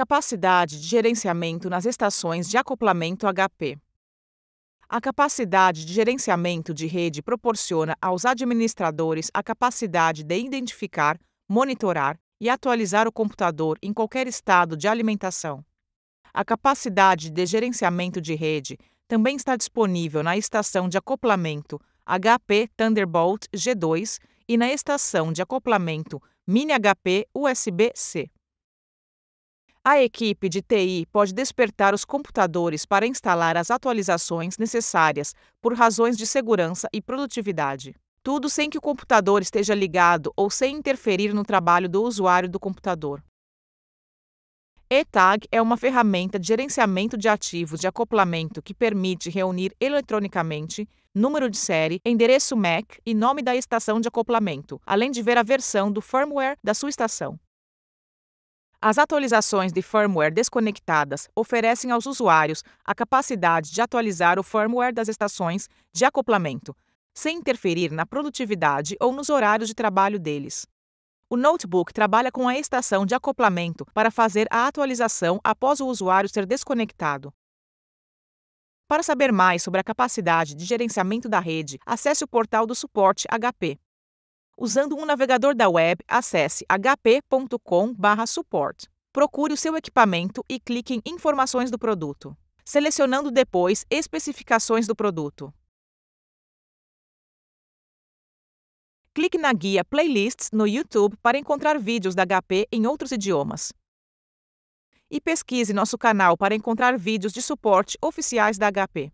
Capacidade de gerenciamento nas estações de acoplamento HP. A capacidade de gerenciamento de rede proporciona aos administradores a capacidade de identificar, monitorar e atualizar o computador em qualquer estado de alimentação. A capacidade de gerenciamento de rede também está disponível na estação de acoplamento HP Thunderbolt G2 e na estação de acoplamento Mini HP USB-C. A equipe de TI pode despertar os computadores para instalar as atualizações necessárias por razões de segurança e produtividade. Tudo sem que o computador esteja ligado ou sem interferir no trabalho do usuário do computador. ETAG é uma ferramenta de gerenciamento de ativos de acoplamento que permite reunir eletronicamente número de série, endereço MAC e nome da estação de acoplamento, além de ver a versão do firmware da sua estação. As atualizações de firmware desconectadas oferecem aos usuários a capacidade de atualizar o firmware das estações de acoplamento, sem interferir na produtividade ou nos horários de trabalho deles. O notebook trabalha com a estação de acoplamento para fazer a atualização após o usuário ser desconectado. Para saber mais sobre a capacidade de gerenciamento da rede, acesse o portal do suporte HP. Usando um navegador da web, acesse hp.com/support. Procure o seu equipamento e clique em Informações do produto, selecionando depois Especificações do produto. Clique na guia Playlists no YouTube para encontrar vídeos da HP em outros idiomas. E pesquise nosso canal para encontrar vídeos de suporte oficiais da HP.